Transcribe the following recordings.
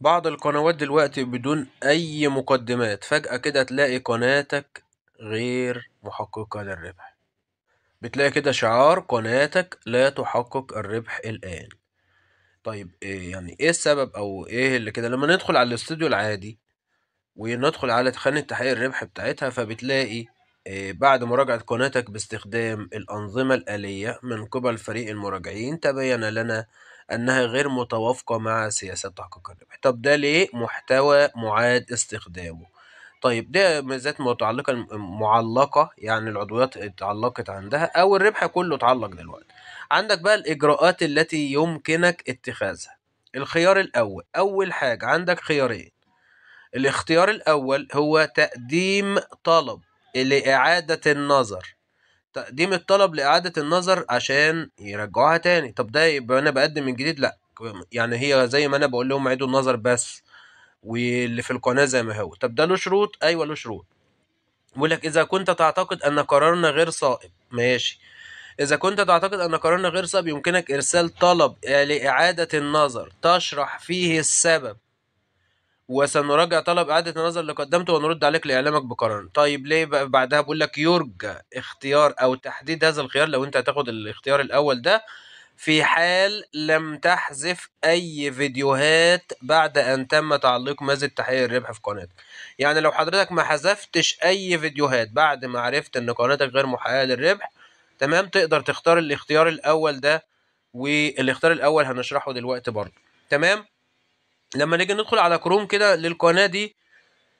بعض القنوات دلوقتي بدون أي مقدمات فجأة كده تلاقي قناتك غير محققة للربح بتلاقي كده شعار قناتك لا تحقق الربح الآن طيب إيه يعني ايه السبب او ايه اللي كده لما ندخل على الاستوديو العادي وندخل على تخانة تحقيق الربح بتاعتها فبتلاقي إيه بعد مراجعة قناتك باستخدام الأنظمة الآلية من قبل فريق المراجعين تبين لنا أنها غير متوافقة مع سياسات تحقيق الربح طب ده ليه محتوى معاد استخدامه طيب ده ميزات متعلقة معلقة يعني العضويات اتعلقت عندها أو الربح كله اتعلق دلوقتي عندك بقى الإجراءات التي يمكنك اتخاذها الخيار الأول أول حاجة عندك خيارين الاختيار الأول هو تقديم طلب لإعادة النظر تقديم الطلب لإعادة النظر عشان يرجعوها تاني طب ده يبقى أنا بقدم من جديد لأ يعني هي زي ما أنا بقول لهم عيدوا النظر بس واللي في القناة زي ما هو طب ده له شروط أيوة له شروط بيقول لك إذا كنت تعتقد أن قرارنا غير صائب ماشي إذا كنت تعتقد أن قرارنا غير صائب يمكنك إرسال طلب لإعادة النظر تشرح فيه السبب وسنراجع طلب إعادة النظر اللي قدمته ونرد عليك لإعلامك بقرار طيب ليه بقى بعدها بقول لك يرجى اختيار أو تحديد هذا الخيار لو أنت هتاخد الاختيار الأول ده في حال لم تحذف أي فيديوهات بعد أن تم تعليق مزج تحقيق الربح في قناتك يعني لو حضرتك ما حذفتش أي فيديوهات بعد ما عرفت إن قناتك غير محققة للربح تمام تقدر تختار الاختيار الأول ده والاختيار الأول هنشرحه دلوقتي برضه تمام لما نيجي ندخل على كروم كده للقناة دي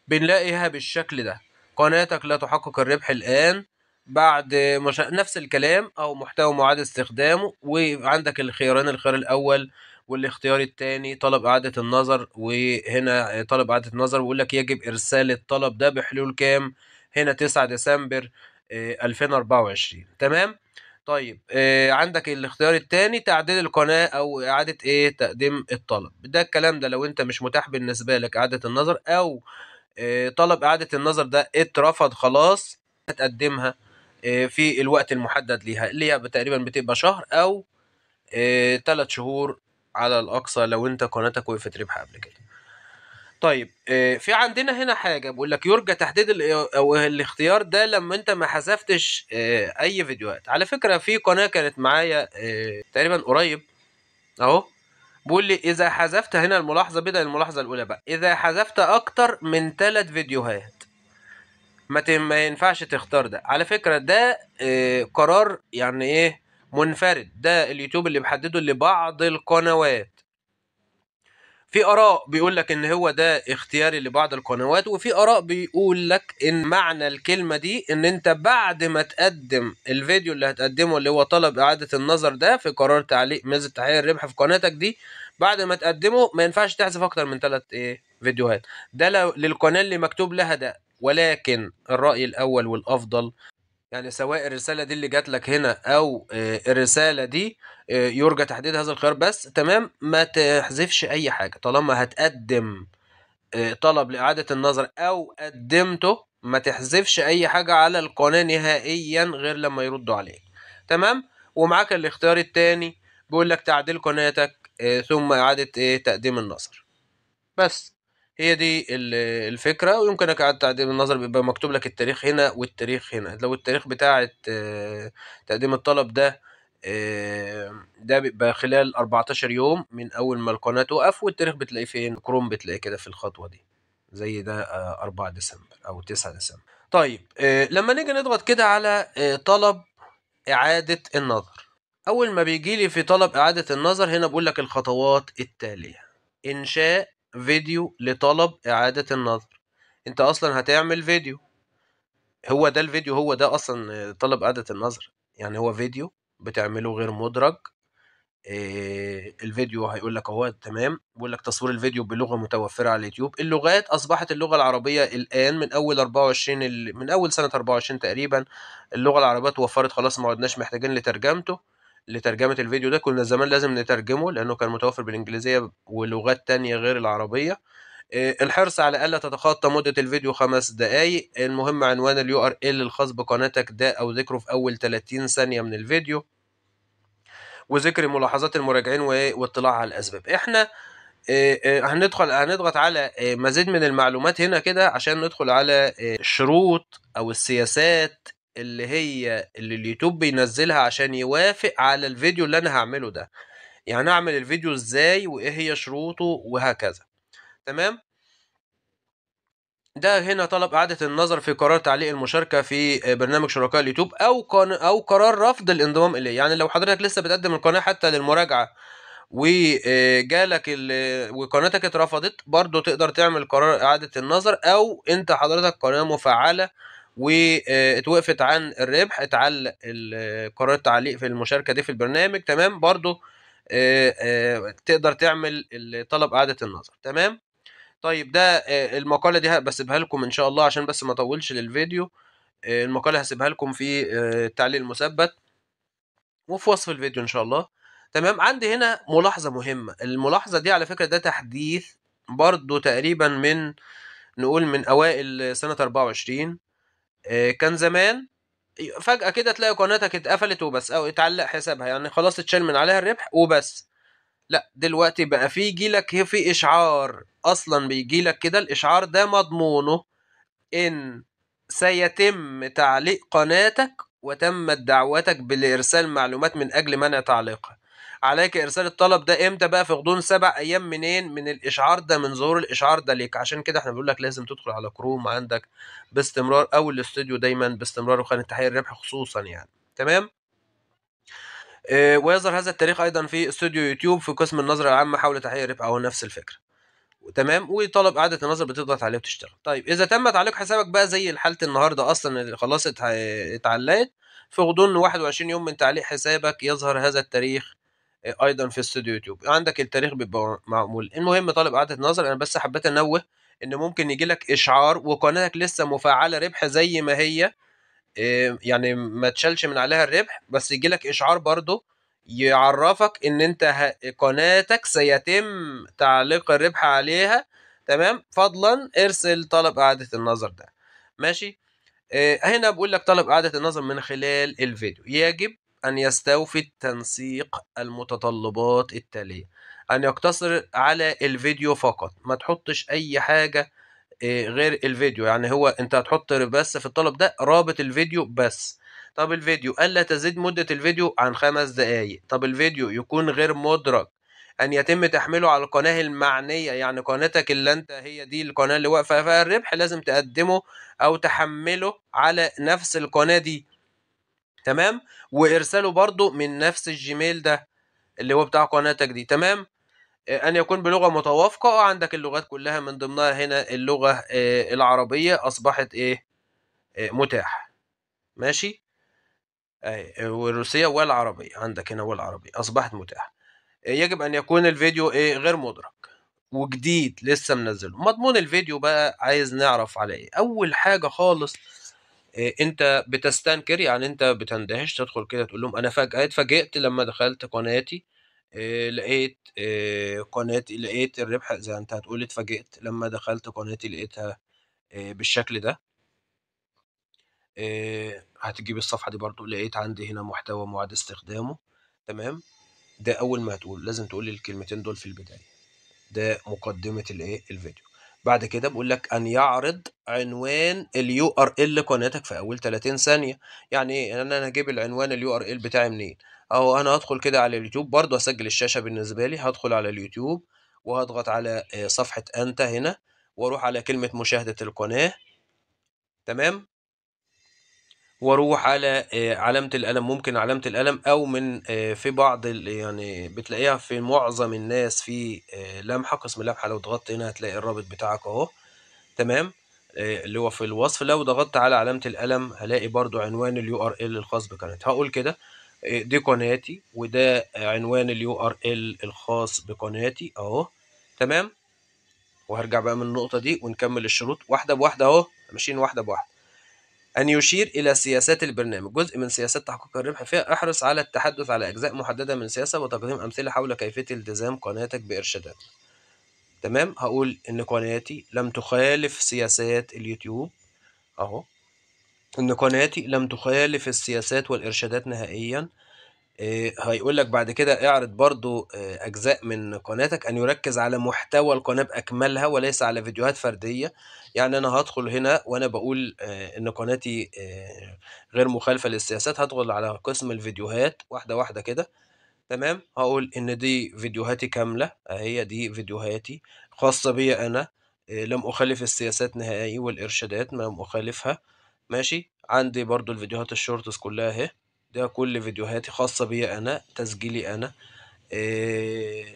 بنلاقيها بالشكل ده قناتك لا تحقق الربح الآن بعد مش... نفس الكلام أو محتوى معاد استخدامه وعندك الخيارين الخيار الأول والاختيار الثاني طلب إعادة النظر وهنا طلب إعادة النظر ويقول لك يجب إرسال الطلب ده بحلول كام هنا 9 ديسمبر 2024 آه، تمام طيب آه عندك الاختيار الثاني تعديل القناه او اعاده ايه تقديم الطلب ده الكلام ده لو انت مش متاح بالنسبه لك اعاده النظر او آه طلب اعاده النظر ده اترفض خلاص هتقدمها آه في الوقت المحدد ليها اللي هي تقريبا بتبقى شهر او ثلاث آه شهور على الاقصى لو انت قناتك وقفت ربح قبل كده طيب آه، في عندنا هنا حاجه بقول لك يرجى تحديد او الاختيار ده لما انت ما حذفتش آه، اي فيديوهات على فكره في قناه كانت معايا آه، تقريبا قريب اهو بيقول لي اذا حذفت هنا الملاحظه بدا الملاحظه الاولى بقى اذا حذفت اكتر من ثلاث فيديوهات ما ما ينفعش تختار ده على فكره ده قرار يعني ايه منفرد ده اليوتيوب اللي بيحدده لبعض القنوات في اراء بيقول لك ان هو ده اختياري لبعض القنوات وفي اراء بيقول لك ان معنى الكلمه دي ان انت بعد ما تقدم الفيديو اللي هتقدمه اللي هو طلب اعاده النظر ده في قرار تعليق ميزه تحقيق الربح في قناتك دي بعد ما تقدمه ما ينفعش تحذف اكتر من ثلاث ايه فيديوهات ده للقناه اللي مكتوب لها ده ولكن الراي الاول والافضل يعني سواء الرساله دي اللي جات لك هنا او آه، الرساله دي آه، يرجى تحديد هذا الخيار بس تمام ما تحذفش اي حاجه طالما هتقدم آه، طلب لاعاده النظر او قدمته ما تحذفش اي حاجه على القناه نهائيا غير لما يردوا عليك تمام ومعاك الاختيار التاني بيقول لك تعديل قناتك ثم اعاده ايه تقديم النظر بس هي دي الفكره ويمكنك اعاده تعديل النظر بيبقى مكتوب لك التاريخ هنا والتاريخ هنا لو التاريخ بتاع آه، تقديم الطلب ده آه، ده بيبقى خلال 14 يوم من اول ما القناه توقف والتاريخ بتلاقيه فين كروم بتلاقيه كده في الخطوه دي زي ده 4 آه، ديسمبر او 9 ديسمبر طيب لما نيجي نضغط كده على طلب اعاده النظر اول ما بيجي لي في طلب اعاده النظر هنا بقول لك الخطوات التاليه انشاء فيديو لطلب إعادة النظر أنت أصلا هتعمل فيديو هو ده الفيديو هو ده أصلا طلب إعادة النظر يعني هو فيديو بتعمله غير مدرج إيه الفيديو هيقول لك اهو تمام بيقول لك تصوير الفيديو بلغه متوفره على اليوتيوب اللغات اصبحت اللغه العربيه الان من اول 24 من اول سنه 24 تقريبا اللغه العربيه توفرت خلاص ما عدناش محتاجين لترجمته لترجمة الفيديو ده كنا زمان لازم نترجمه لأنه كان متوفر بالإنجليزية ولغات تانية غير العربية آه، الحرص على ألا تتخطى مدة الفيديو خمس دقايق المهم عنوان اليو ار ال الخاص بقناتك ده أو ذكره في أول 30 ثانية من الفيديو وذكر ملاحظات المراجعين واطلاع على الأسباب احنا آه، آه، هندخل هنضغط على مزيد من المعلومات هنا كده عشان ندخل على الشروط أو السياسات اللي هي اللي اليوتيوب بينزلها عشان يوافق على الفيديو اللي انا هعمله ده يعني اعمل الفيديو ازاي وايه هي شروطه وهكذا تمام ده هنا طلب إعادة النظر في قرار تعليق المشاركة في برنامج شركاء اليوتيوب أو أو قرار رفض الانضمام إليه، يعني لو حضرتك لسه بتقدم القناة حتى للمراجعة وجالك آه، ال... وقناتك اترفضت برضه تقدر تعمل قرار إعادة النظر أو أنت حضرتك قناة مفعلة واتوقفت عن الربح اتعلق قرار التعليق في المشاركه دي في البرنامج تمام برضو آه، آه، تقدر تعمل طلب اعاده النظر تمام طيب ده آه، المقاله دي بسيبها لكم ان شاء الله عشان بس ما اطولش للفيديو المقاله هسيبها لكم في التعليق المثبت وفي وصف الفيديو ان شاء الله تمام عندي هنا ملاحظه مهمه الملاحظه دي على فكره ده تحديث برضو تقريبا من نقول من اوائل سنه 24 آه، كان زمان فجأة كده تلاقي قناتك اتقفلت وبس أو اتعلق حسابها يعني خلاص اتشال من عليها الربح وبس لا دلوقتي بقى في يجيلك في إشعار أصلا بيجيلك كده الإشعار ده مضمونه إن سيتم تعليق قناتك وتمت دعوتك لإرسال معلومات من أجل منع تعليقها عليك ارسال الطلب ده امتى بقى في غضون سبع ايام منين من الاشعار ده من ظهور الاشعار ده ليك عشان كده احنا بنقول لك لازم تدخل على كروم عندك باستمرار او الاستوديو دايما باستمرار وخانه تحقيق الربح خصوصا يعني تمام اه ويظهر هذا التاريخ ايضا في استوديو يوتيوب في قسم النظره العامه حول تحقيق الربح او نفس الفكره تمام وطلب اعاده النظر بتضغط عليه وتشتغل طيب اذا تم تعليق حسابك بقى زي حاله النهارده اصلا اللي خلاص اتعليت في غضون 21 يوم من تعليق حسابك يظهر هذا التاريخ ايضا في استوديو يوتيوب عندك التاريخ بيبقى معمول المهم طالب اعاده نظر انا بس حبيت انوه ان ممكن يجي لك اشعار وقناتك لسه مفعله ربح زي ما هي آه، يعني ما تشالش من عليها الربح بس يجي لك اشعار برضه يعرفك ان انت قناتك سيتم تعليق الربح عليها تمام فضلا ارسل طلب اعاده النظر ده ماشي آه، هنا بقول لك طلب اعاده النظر من خلال الفيديو يجب أن يستوفي التنسيق المتطلبات التالية أن يقتصر على الفيديو فقط ما تحطش أي حاجة آه، غير الفيديو يعني هو أنت هتحط بس في الطلب ده رابط الفيديو بس طب الفيديو ألا تزيد مدة الفيديو عن خمس دقايق طب الفيديو يكون غير مدرج أن يتم تحميله على القناة المعنية يعني قناتك اللي أنت هي دي القناة اللي واقفة فيها الربح لازم تقدمه أو تحمله على نفس القناة دي تمام وارساله برضو من نفس الجيميل ده اللي هو بتاع قناتك دي تمام آه، ان يكون بلغه متوافقه آه، عندك اللغات كلها من ضمنها هنا اللغه آه، العربيه اصبحت ايه متاح ماشي والروسيه والعربيه عندك هنا والعربيه اصبحت متاحه يجب ان يكون الفيديو ايه غير مدرك وجديد لسه منزله مضمون الفيديو بقى عايز نعرف عليه اول حاجه خالص آه، انت بتستنكر يعني انت بتندهش تدخل كده تقول لهم انا فجأة اتفاجئت لما دخلت قناتي آه، لقيت آه، قناتي لقيت الربح زي انت هتقول اتفاجئت لما دخلت قناتي لقيتها بالشكل ده هتجيب الصفحة دي برضو لقيت عندي هنا محتوى معاد استخدامه تمام ده أول ما هتقول لازم تقول الكلمتين دول في البداية ده مقدمة الايه الفيديو بعد كده بيقول لك ان يعرض عنوان اليو ار ال لقناتك في اول 30 ثانيه يعني ايه ان انا هجيب العنوان اليو ار ال بتاعي منين اهو انا هدخل كده على اليوتيوب برضو اسجل الشاشه بالنسبه لي هدخل على اليوتيوب وهضغط على آه، صفحه انت هنا واروح على كلمه مشاهده القناه تمام واروح على آه، علامه القلم ممكن علامه القلم او من آه، في بعض يعني بتلاقيها في معظم الناس في آه، لمحه قسم اللمحه لو ضغطت هنا هتلاقي الرابط بتاعك اهو تمام اللي هو في الوصف لو ضغطت على علامه القلم هلاقي برضو عنوان اليو ار ال الخاص بقناتي هقول كده دي قناتي وده عنوان اليو ار ال الخاص بقناتي اهو تمام وهرجع بقى من النقطه دي ونكمل الشروط واحده بواحده اهو ماشيين واحده بواحده أن يشير إلى سياسات البرنامج جزء من سياسات تحقيق الربح فيها احرص على التحدث على أجزاء محددة من السياسة وتقديم أمثلة حول كيفية التزام قناتك بإرشادات تمام هقول إن قناتي لم تخالف سياسات اليوتيوب أهو إن قناتي لم تخالف السياسات والإرشادات نهائيا آه، هيقول لك بعد كده اعرض برضو آه، أجزاء من قناتك أن يركز على محتوى القناة بأكملها وليس على فيديوهات فردية يعني أنا هدخل هنا وأنا بقول آه، إن قناتي غير مخالفة للسياسات هدخل على قسم الفيديوهات واحدة واحدة كده تمام هقول إن دي فيديوهاتي كاملة هي دي فيديوهاتي خاصة بي أنا لم أخالف السياسات نهائي والإرشادات ما لم أخالفها ماشي عندي برضو الفيديوهات الشورتس كلها اهي ده كل فيديوهاتي خاصة بيا أنا تسجيلي أنا آه،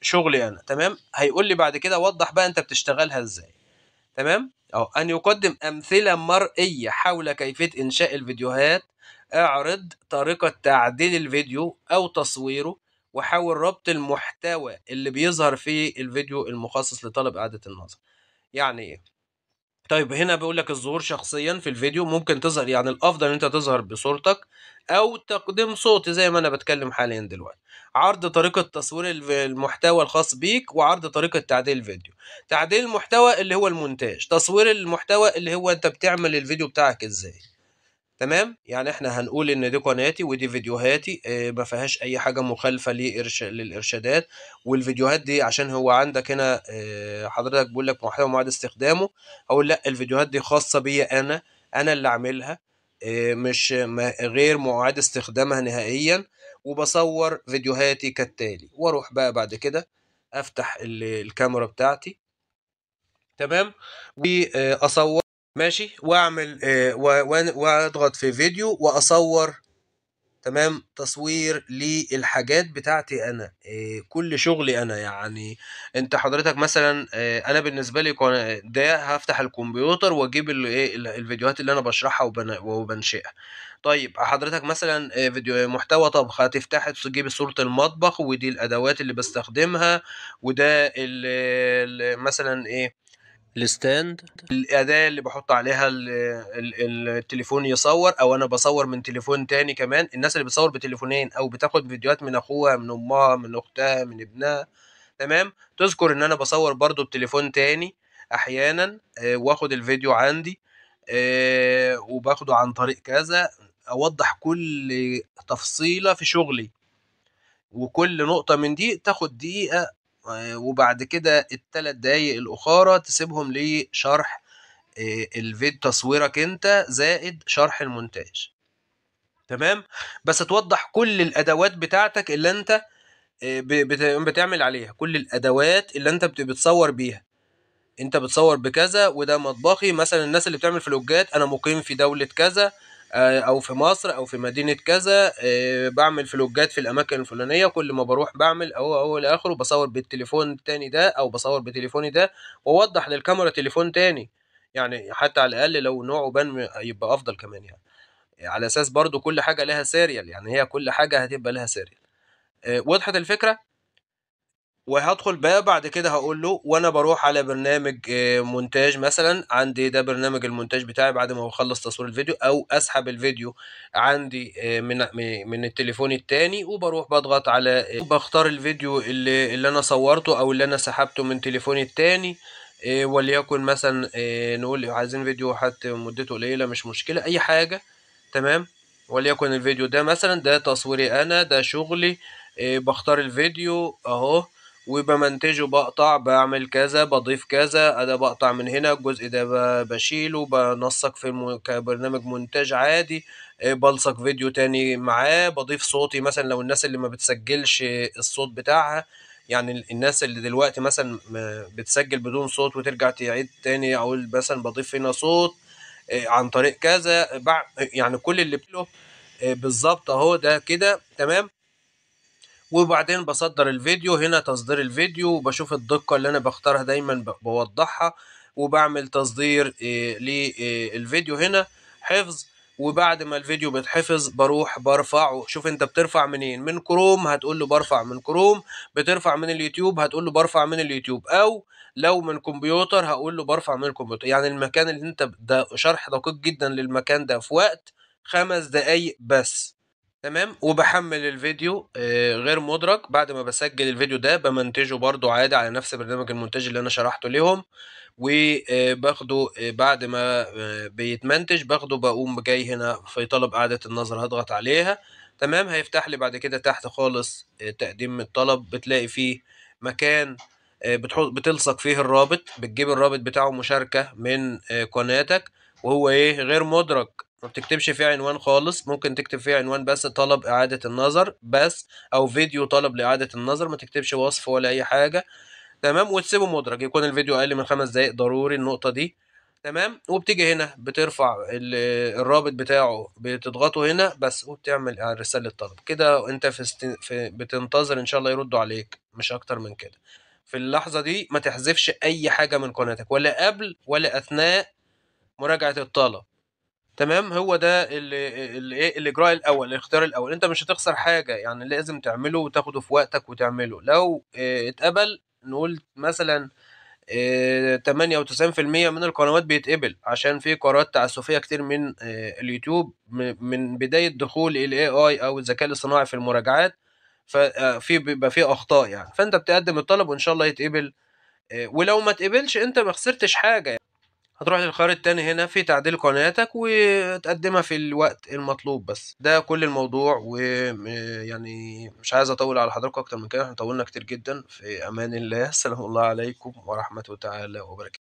شغلي أنا تمام هيقول لي بعد كده وضح بقى أنت بتشتغلها إزاي تمام أو أن يقدم أمثلة مرئية حول كيفية إنشاء الفيديوهات اعرض طريقة تعديل الفيديو أو تصويره وحاول ربط المحتوى اللي بيظهر في الفيديو المخصص لطلب إعادة النظر يعني إيه طيب هنا بيقول لك الظهور شخصيا في الفيديو ممكن تظهر يعني الافضل ان انت تظهر بصورتك او تقديم صوتي زي ما انا بتكلم حاليا دلوقتي عرض طريقه تصوير المحتوى الخاص بيك وعرض طريقه تعديل الفيديو تعديل المحتوى اللي هو المونتاج تصوير المحتوى اللي هو انت بتعمل الفيديو بتاعك ازاي تمام يعني احنا هنقول ان دي قناتي ودي فيديوهاتي اه ما فيهاش اي حاجه مخالفه للارشادات والفيديوهات دي عشان هو عندك هنا اه حضرتك بيقول لك محتوى معاد استخدامه اقول لا الفيديوهات دي خاصه بيا انا انا اللي عاملها اه مش غير معاد استخدامها نهائيا وبصور فيديوهاتي كالتالي واروح بقى بعد كده افتح الكاميرا بتاعتي تمام واصور آه، ماشي واعمل آه، واضغط في فيديو واصور تمام تصوير للحاجات بتاعتي انا آه، كل شغلي انا يعني انت حضرتك مثلا آه، انا بالنسبه لي ده هفتح الكمبيوتر واجيب إيه، الفيديوهات اللي انا بشرحها وبنشئها طيب حضرتك مثلا فيديو محتوى طبخ هتفتح تجيب صورة المطبخ ودي الأدوات اللي بستخدمها وده مثلا إيه الستاند الاداه اللي بحط عليها ال التليفون يصور او انا بصور من تليفون تاني كمان الناس اللي بتصور بتليفونين او بتاخد فيديوهات من اخوها من امها من اختها من ابنها تمام تذكر ان انا بصور برضو بتليفون تاني احيانا آه، واخد الفيديو عندي آه، وباخده عن طريق كذا اوضح كل تفصيله في شغلي وكل نقطه من دي تاخد دقيقه آه، وبعد كده الثلاث دقايق الاخاره تسيبهم لشرح آه، الفيديو تصويرك انت زائد شرح المونتاج تمام بس توضح كل الادوات بتاعتك اللي انت آه، بتعمل عليها كل الادوات اللي انت بتصور بيها انت بتصور بكذا وده مطبخي مثلا الناس اللي بتعمل فلوجات انا مقيم في دوله كذا آه، او في مصر او في مدينه كذا آه، بعمل فلوجات في الاماكن الفلانيه كل ما بروح بعمل او او الى اخره بصور بالتليفون التاني ده او بصور بتليفوني ده واوضح للكاميرا تليفون تاني يعني حتى على الاقل لو نوعه بان يبقى افضل كمان يعني على اساس برضو كل حاجه لها سيريال يعني هي كل حاجه هتبقى لها سيريال آه، وضحت الفكره وهدخل بقى بعد كده هقول له وانا بروح على برنامج آه، مونتاج مثلا عندي ده برنامج المونتاج بتاعي بعد ما بخلص تصوير الفيديو او اسحب الفيديو عندي آه، من من التليفون التاني وبروح بضغط على آه، بختار الفيديو اللي, اللي انا صورته او اللي انا سحبته من تليفوني التاني وليكن مثلا نقول عايزين فيديو حتى مدته قليله مش مشكله اي حاجه تمام وليكن الفيديو ده مثلا ده تصويري انا ده شغلي بختار الفيديو اهو وبمنتجه بقطع بعمل كذا بضيف كذا انا بقطع من هنا الجزء ده بشيله بنسق في كبرنامج مونتاج عادي آه، بلصق فيديو تاني معاه بضيف صوتي مثلا لو الناس اللي ما بتسجلش الصوت بتاعها يعني الناس اللي دلوقتي مثلا بتسجل بدون صوت وترجع تعيد تاني او مثلا بضيف هنا صوت آه، عن طريق كذا يعني كل اللي بتقوله آه، بالظبط اهو ده كده تمام وبعدين بصدر الفيديو هنا تصدير الفيديو وبشوف الدقة اللي أنا بختارها دايما بوضحها وبعمل تصدير آه، للفيديو آه، هنا حفظ وبعد ما الفيديو بيتحفظ بروح برفعه شوف انت بترفع منين من كروم هتقول له برفع من كروم بترفع من اليوتيوب هتقول له برفع من اليوتيوب او لو من كمبيوتر هقول له برفع من الكمبيوتر يعني المكان اللي انت ده شرح دقيق جدا للمكان ده في وقت خمس دقايق بس تمام وبحمل الفيديو آه، غير مدرج بعد ما بسجل الفيديو ده بمنتجه برضو عادي على نفس برنامج المونتاج اللي انا شرحته ليهم وباخده آه، آه، بعد ما بيتمنتج باخده بقوم جاي هنا في طلب اعادة النظر هضغط عليها تمام هيفتح لي بعد كده تحت خالص تقديم الطلب بتلاقي فيه مكان بتحط بتلصق فيه الرابط بتجيب الرابط بتاعه مشاركة من قناتك وهو ايه غير مدرج ما بتكتبش فيها عنوان خالص ممكن تكتب فيها عنوان بس طلب إعادة النظر بس أو فيديو طلب لإعادة النظر ما تكتبش وصف ولا أي حاجة تمام وتسيبه مدرج يكون الفيديو أقل من خمس دقايق ضروري النقطة دي تمام وبتيجي هنا بترفع الرابط بتاعه بتضغطه هنا بس وبتعمل رسالة طلب كده انت في, است... في بتنتظر ان شاء الله يردوا عليك مش اكتر من كده في اللحظة دي ما تحذفش اي حاجة من قناتك ولا قبل ولا اثناء مراجعة الطلب تمام هو ده الايه الاجراء الاول الاختيار الاول انت مش هتخسر حاجه يعني لازم تعمله وتاخده في وقتك وتعمله لو آه، اتقبل نقول مثلا آه، في 98% من القنوات بيتقبل عشان في قرارات تعسفيه كتير من آه، اليوتيوب من بدايه دخول الاي اي او الذكاء الاصطناعي في المراجعات ففي بيبقى في اخطاء يعني فانت بتقدم الطلب وان شاء الله يتقبل ولو ما تقبلش انت ما خسرتش حاجه يعني. هتروح للخيار التاني هنا في تعديل قناتك وتقدمها في الوقت المطلوب بس ده كل الموضوع ويعني مش عايز اطول على حضراتكم اكتر من كده احنا طولنا كتير جدا في امان الله السلام الله عليكم ورحمه تعالى وبركاته